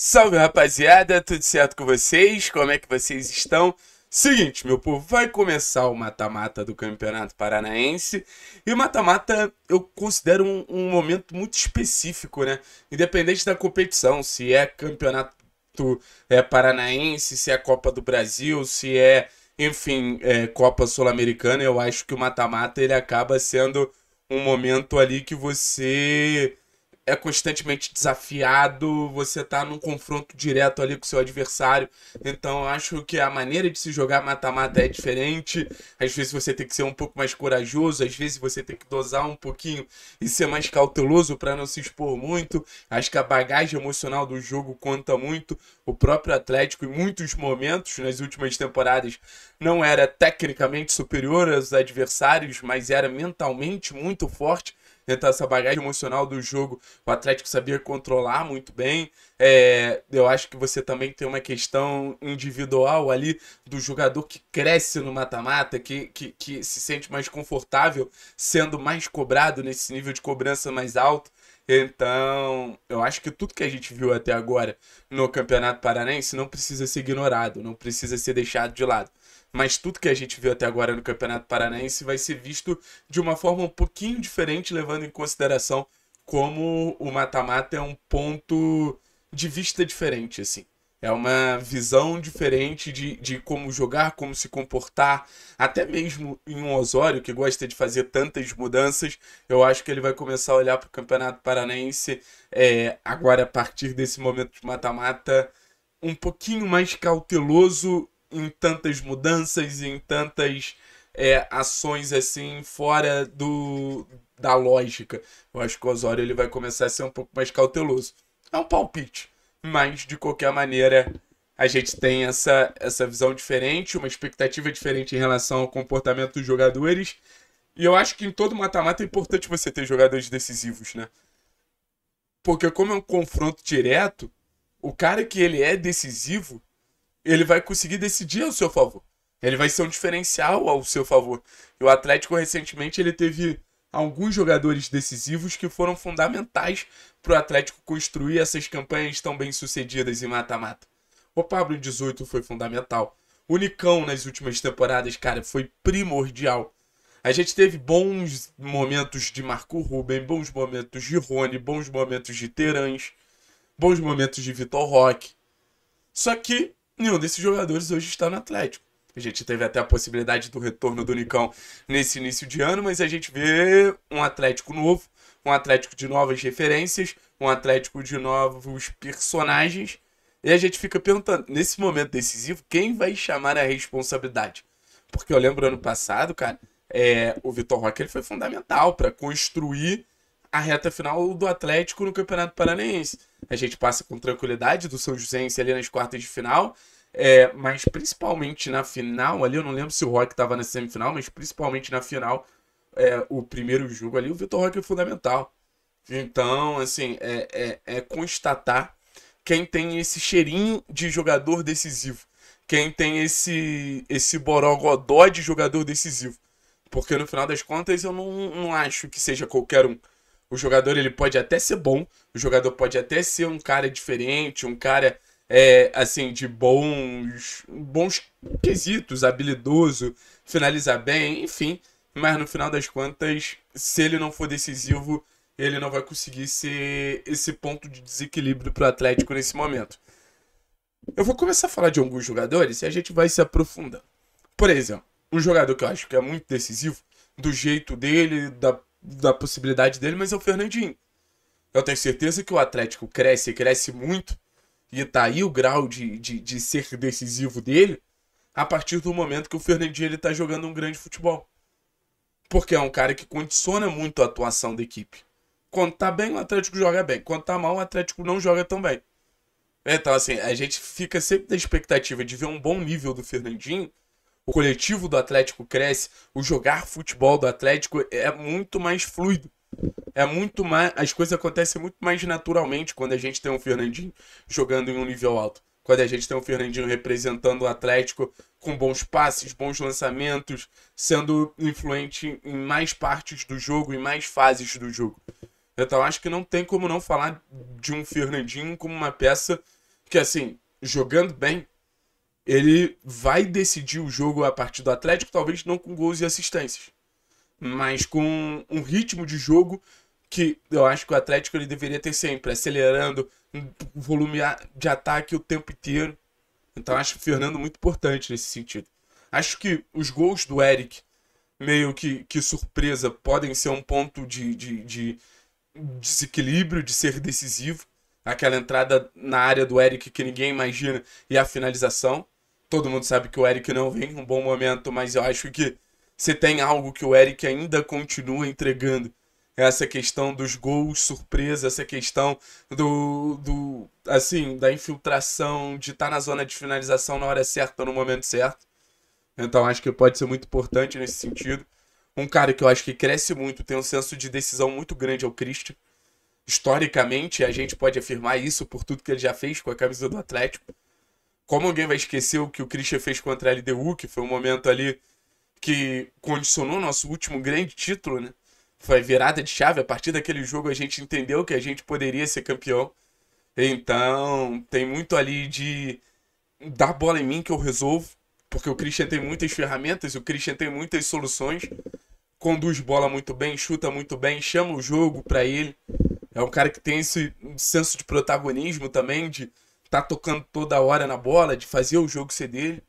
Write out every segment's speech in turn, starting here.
Salve rapaziada, tudo certo com vocês? Como é que vocês estão? Seguinte, meu povo, vai começar o mata-mata do Campeonato Paranaense. E o mata-mata eu considero um, um, momento muito específico, né? Independente da competição, se é campeonato é, paranaense, se é Copa do Brasil, se é, enfim, é, Copa Sul-Americana, eu acho que o mata-mata ele acaba sendo um momento ali que você é constantemente desafiado, você tá num confronto direto ali com seu adversário. Então eu acho que a maneira de se jogar mata-mata é diferente. Às vezes você tem que ser um pouco mais corajoso, às vezes você tem que dosar um pouquinho e ser mais cauteloso para não se expor muito. Acho que a bagagem emocional do jogo conta muito. O próprio Atlético em muitos momentos nas últimas temporadas não era tecnicamente superior aos adversários, mas era mentalmente muito forte tentar essa bagagem emocional do jogo, o Atlético sabia controlar muito bem. É, eu acho que você também tem uma questão individual ali do jogador que cresce no mata-mata, que, que, que se sente mais confortável sendo mais cobrado nesse nível de cobrança mais alto. Então, eu acho que tudo que a gente viu até agora no Campeonato Paranense não precisa ser ignorado, não precisa ser deixado de lado. Mas tudo que a gente viu até agora no Campeonato paranaense vai ser visto de uma forma um pouquinho diferente, levando em consideração como o mata-mata é um ponto de vista diferente, assim. É uma visão diferente de, de como jogar, como se comportar. Até mesmo em um Osório, que gosta de fazer tantas mudanças, eu acho que ele vai começar a olhar para o Campeonato Paranaense é, agora, a partir desse momento de mata-mata, um pouquinho mais cauteloso em tantas mudanças, em tantas é, ações assim, fora do da lógica. Eu acho que o Osório ele vai começar a ser um pouco mais cauteloso. É um palpite mas, de qualquer maneira, a gente tem essa, essa visão diferente, uma expectativa diferente em relação ao comportamento dos jogadores. E eu acho que em todo mata-mata é importante você ter jogadores decisivos, né? Porque como é um confronto direto, o cara que ele é decisivo, ele vai conseguir decidir ao seu favor. Ele vai ser um diferencial ao seu favor. E o Atlético recentemente ele teve alguns jogadores decisivos que foram fundamentais para o Atlético construir essas campanhas tão bem sucedidas em mata-mata. O Pablo 18 foi fundamental. O Nicão nas últimas temporadas, cara, foi primordial. A gente teve bons momentos de Marco Ruben, bons momentos de Rony, bons momentos de Terãs, bons momentos de Vitor Roque. Só que nenhum desses jogadores hoje está no Atlético. A gente teve até a possibilidade do retorno do Nicão nesse início de ano, mas a gente vê um Atlético novo, um Atlético de novas referências, um Atlético de novos personagens. E a gente fica perguntando, nesse momento decisivo, quem vai chamar a responsabilidade? Porque eu lembro ano passado, cara, é, o Vitor Roque ele foi fundamental para construir a reta final do Atlético no Campeonato Paranaense. A gente passa com tranquilidade do São José ali nas quartas de final, é, mas principalmente na final ali, eu não lembro se o Roque estava na semifinal, mas principalmente na final, é, o primeiro jogo ali, o Vitor Roque é fundamental. Então, assim, é, é, é constatar quem tem esse cheirinho de jogador decisivo. Quem tem esse, esse borogodó de jogador decisivo. Porque no final das contas eu não, não acho que seja qualquer um. O jogador ele pode até ser bom, o jogador pode até ser um cara diferente, um cara é, assim de bons bons quesitos, habilidoso, finalizar bem, enfim mas no final das contas, se ele não for decisivo, ele não vai conseguir ser esse ponto de desequilíbrio para o Atlético nesse momento. Eu vou começar a falar de alguns jogadores e a gente vai se aprofundando. Por exemplo, um jogador que eu acho que é muito decisivo, do jeito dele, da, da possibilidade dele, mas é o Fernandinho. Eu tenho certeza que o Atlético cresce, cresce muito, e tá aí o grau de, de, de ser decisivo dele, a partir do momento que o Fernandinho ele tá jogando um grande futebol. Porque é um cara que condiciona muito a atuação da equipe. Quando tá bem, o Atlético joga bem. Quando tá mal, o Atlético não joga tão bem. É, então, assim, a gente fica sempre na expectativa de ver um bom nível do Fernandinho. O coletivo do Atlético cresce. O jogar futebol do Atlético é muito mais fluido. É muito mais. As coisas acontecem muito mais naturalmente quando a gente tem um Fernandinho jogando em um nível alto quando a gente tem o Fernandinho representando o Atlético com bons passes, bons lançamentos, sendo influente em mais partes do jogo, em mais fases do jogo. Então acho que não tem como não falar de um Fernandinho como uma peça que, assim, jogando bem, ele vai decidir o jogo a partir do Atlético, talvez não com gols e assistências, mas com um ritmo de jogo que eu acho que o Atlético ele deveria ter sempre, acelerando o volume de ataque o tempo inteiro. Então acho o Fernando muito importante nesse sentido. Acho que os gols do Eric, meio que, que surpresa, podem ser um ponto de, de, de desequilíbrio, de ser decisivo. Aquela entrada na área do Eric que ninguém imagina e a finalização. Todo mundo sabe que o Eric não vem num bom momento, mas eu acho que se tem algo que o Eric ainda continua entregando essa questão dos gols surpresa, essa questão do, do assim, da infiltração, de estar tá na zona de finalização na hora certa, no momento certo. Então acho que pode ser muito importante nesse sentido. Um cara que eu acho que cresce muito, tem um senso de decisão muito grande é o Christian. Historicamente, a gente pode afirmar isso por tudo que ele já fez com a camisa do Atlético. Como alguém vai esquecer o que o Christian fez contra a LDU, que foi um momento ali que condicionou nosso último grande título, né? Foi virada de chave. A partir daquele jogo a gente entendeu que a gente poderia ser campeão. Então, tem muito ali de dar bola em mim que eu resolvo. Porque o Christian tem muitas ferramentas, o Christian tem muitas soluções. Conduz bola muito bem, chuta muito bem, chama o jogo para ele. É um cara que tem esse senso de protagonismo também, de tá tocando toda hora na bola, de fazer o jogo ser dele.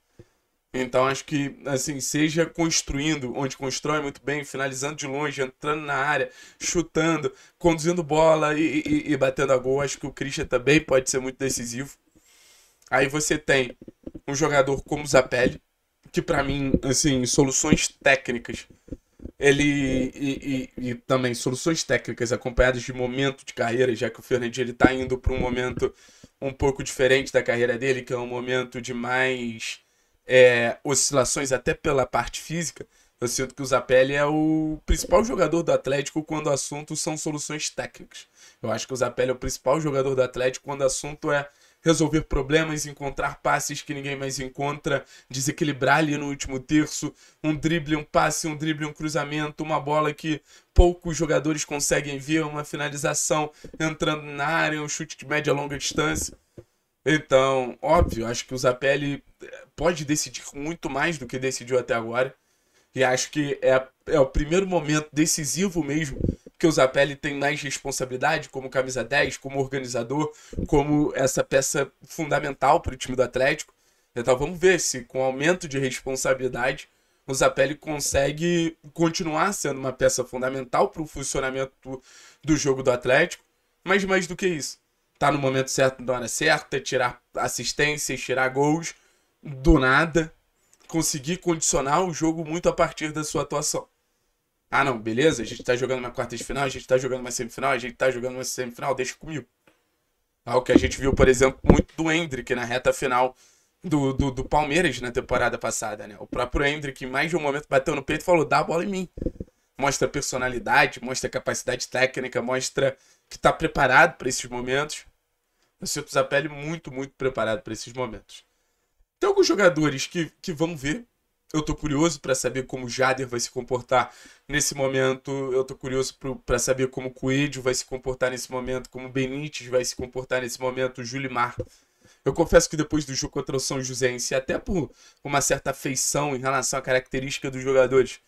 Então acho que, assim, seja construindo onde constrói muito bem, finalizando de longe, entrando na área, chutando, conduzindo bola e, e, e batendo a gol, acho que o Christian também pode ser muito decisivo. Aí você tem um jogador como o Zapelli, que para mim, assim, soluções técnicas, ele e, e, e, também soluções técnicas acompanhadas de momento de carreira, já que o Fernandinho ele tá indo para um momento um pouco diferente da carreira dele, que é um momento de mais é, oscilações até pela parte física, eu sinto que o Zapelli é o principal jogador do Atlético quando o assunto são soluções técnicas. Eu acho que o Zapelli é o principal jogador do Atlético quando o assunto é resolver problemas, encontrar passes que ninguém mais encontra, desequilibrar ali no último terço, um drible, um passe, um drible, um cruzamento, uma bola que poucos jogadores conseguem ver, uma finalização entrando na área, um chute de média longa distância. Então, óbvio, acho que o Zapelli eh, pode decidir muito mais do que decidiu até agora. E acho que é, é o primeiro momento decisivo mesmo que o Zapelli tem mais responsabilidade como camisa 10, como organizador, como essa peça fundamental para o time do Atlético. Então vamos ver se com aumento de responsabilidade o Zapelli consegue continuar sendo uma peça fundamental para o funcionamento do jogo do Atlético. Mas mais do que isso, tá no momento certo, na hora certa, tirar assistências, tirar gols do nada, conseguir condicionar o jogo muito a partir da sua atuação. Ah, não, beleza, a gente tá jogando uma quarta de final, a gente tá jogando uma semifinal, a gente tá jogando uma semifinal, deixa comigo. Algo ah, que a gente viu, por exemplo, muito do Hendrick na reta final do, do, do, Palmeiras na temporada passada, né? O próprio Hendrick, em mais de um momento, bateu no peito e falou: dá a bola em mim. Mostra personalidade, mostra capacidade técnica, mostra que tá preparado para esses momentos. Você precisa pele muito, muito preparado para esses momentos. Tem alguns jogadores que, que vão ver. Eu tô curioso para saber como o Jader vai se comportar nesse momento. Eu tô curioso para saber como o Coelho vai se comportar nesse momento, como o Benítez vai se comportar nesse momento, o Julimar. Eu confesso que depois do jogo contra o São Joséense, até por uma certa afeição em relação à característica dos jogadores,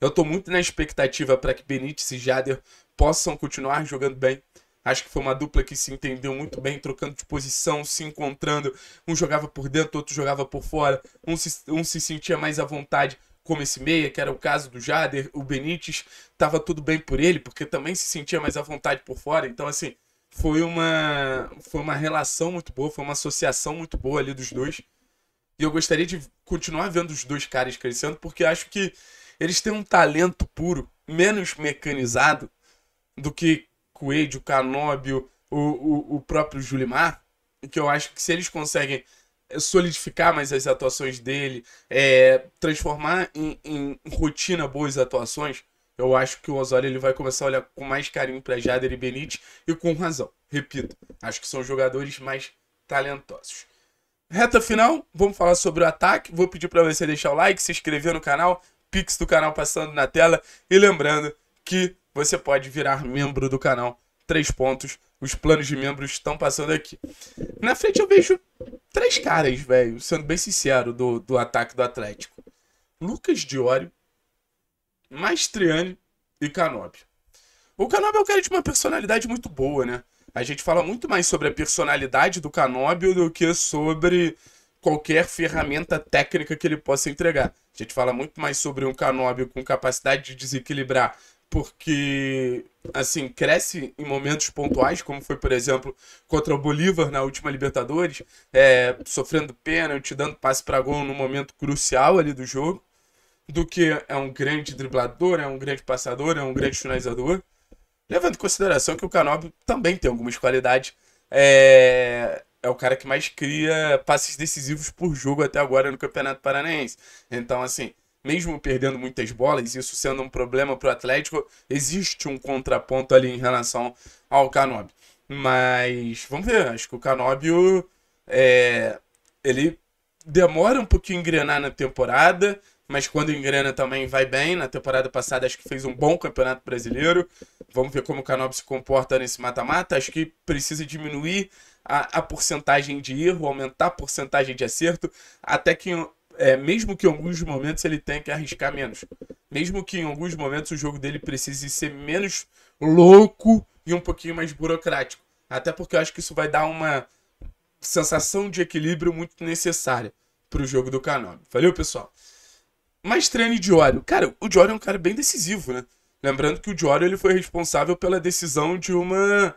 eu tô muito na expectativa para que Benítez e Jader possam continuar jogando bem Acho que foi uma dupla que se entendeu muito bem, trocando de posição, se encontrando. Um jogava por dentro, outro jogava por fora. Um se, um se sentia mais à vontade como esse meia, que era o caso do Jader. O Benítez estava tudo bem por ele, porque também se sentia mais à vontade por fora. Então, assim, foi uma, foi uma relação muito boa, foi uma associação muito boa ali dos dois. E eu gostaria de continuar vendo os dois caras crescendo, porque acho que eles têm um talento puro, menos mecanizado do que Coelho, Canóbio, o, o, o próprio Julimar, que eu acho que se eles conseguem eh, solidificar mais as atuações dele, é, transformar em, em, rotina boas atuações, eu acho que o Osório ele vai começar a olhar com mais carinho para Jader e Benítez e com razão. Repito, acho que são jogadores mais talentosos. Reta final, vamos falar sobre o ataque. Vou pedir para você deixar o like, se inscrever no canal, pix do canal passando na tela e lembrando que você pode virar membro do canal. Três pontos. Os planos de membros estão passando aqui. Na frente eu vejo três caras, velho, sendo bem sincero, do, do ataque do Atlético. Lucas Diório, Maestriani e Canobio. O Canobio é um cara de uma personalidade muito boa, né? A gente fala muito mais sobre a personalidade do Canobio do que sobre qualquer ferramenta técnica que ele possa entregar. A gente fala muito mais sobre um Canobio com capacidade de desequilibrar porque assim cresce em momentos pontuais, como foi por exemplo contra o Bolívar na última Libertadores, é, sofrendo pênalti, dando passe para gol no momento crucial ali do jogo, do que é um grande driblador, é um grande passador, é um grande finalizador. Levando em consideração que o Canobi também tem algumas qualidades, é, é o cara que mais cria passes decisivos por jogo até agora no Campeonato Paranaense. Então assim mesmo perdendo muitas bolas, isso sendo um problema para o Atlético, existe um contraponto ali em relação ao Canobbio Mas vamos ver, acho que o Canobbio é, ele demora um pouquinho a engrenar na temporada, mas quando engrena também vai bem. Na temporada passada acho que fez um bom campeonato brasileiro. Vamos ver como o Canobbio se comporta nesse mata-mata. Acho que precisa diminuir a, a porcentagem de erro, aumentar a porcentagem de acerto, até que é, mesmo que em alguns momentos ele tenha que arriscar menos. Mesmo que em alguns momentos o jogo dele precise ser menos louco e um pouquinho mais burocrático. Até porque eu acho que isso vai dar uma sensação de equilíbrio muito necessária para o jogo do Kanobi. Valeu, pessoal? Mas de Diório. Cara, o Diório é um cara bem decisivo, né? Lembrando que o Diório ele foi responsável pela decisão de uma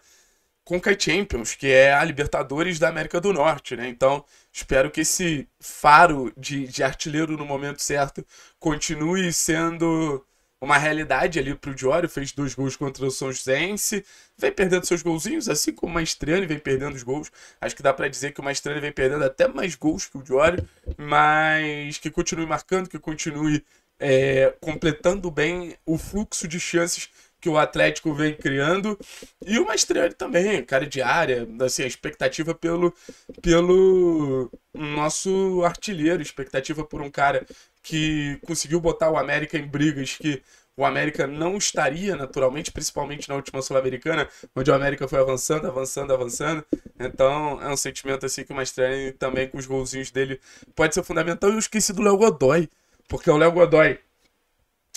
Conca Champions, que é a Libertadores da América do Norte, né? Então, espero que esse faro de, de artilheiro no momento certo continue sendo uma realidade ali pro Diório, fez dois gols contra o São Joséense, vem perdendo seus golzinhos, assim como o Maestrani vem perdendo os gols. Acho que dá para dizer que o Maestrani vem perdendo até mais gols que o Diório, mas que continue marcando, que continue é, completando bem o fluxo de chances que o Atlético vem criando. E o Mastriani também, cara de área, assim, a expectativa pelo, pelo nosso artilheiro, expectativa por um cara que conseguiu botar o América em brigas que o América não estaria naturalmente, principalmente na última Sul-Americana, onde o América foi avançando, avançando, avançando. Então é um sentimento assim que o Mastrani também com os golzinhos dele pode ser fundamental. E eu esqueci do Léo Godoy, porque o Léo Godoy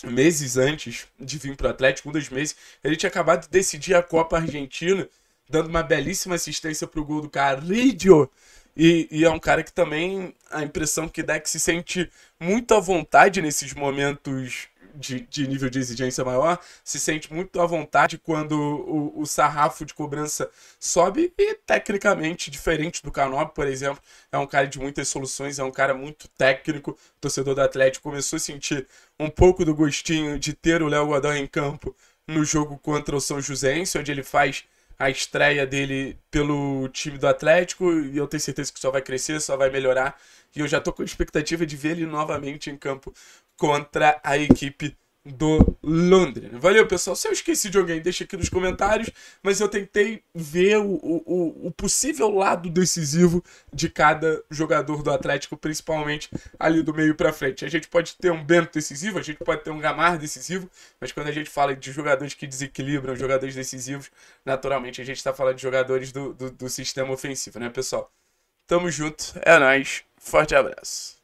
meses antes de vir para o Atlético, um dos meses, ele tinha acabado de decidir a Copa Argentina, dando uma belíssima assistência para o gol do Carrillo. E, e, é um cara que também a impressão que dá é que se sente muito à vontade nesses momentos de, de, nível de exigência maior, se sente muito à vontade quando o, o sarrafo de cobrança sobe e, tecnicamente, diferente do Canop, por exemplo, é um cara de muitas soluções, é um cara muito técnico. torcedor do Atlético começou a sentir um pouco do gostinho de ter o Léo Godão em campo no jogo contra o São Joséense, onde ele faz a estreia dele pelo time do Atlético e eu tenho certeza que só vai crescer, só vai melhorar. E eu já tô com expectativa de ver ele novamente em campo contra a equipe do Londres. Valeu, pessoal. Se eu esqueci de alguém, deixa aqui nos comentários. Mas eu tentei ver o, o, o possível lado decisivo de cada jogador do Atlético, principalmente ali do meio para frente. A gente pode ter um Bento decisivo, a gente pode ter um Gamar decisivo, mas quando a gente fala de jogadores que desequilibram, jogadores decisivos, naturalmente a gente está falando de jogadores do, do, do sistema ofensivo, né, pessoal? Tamo junto, é nóis, forte abraço.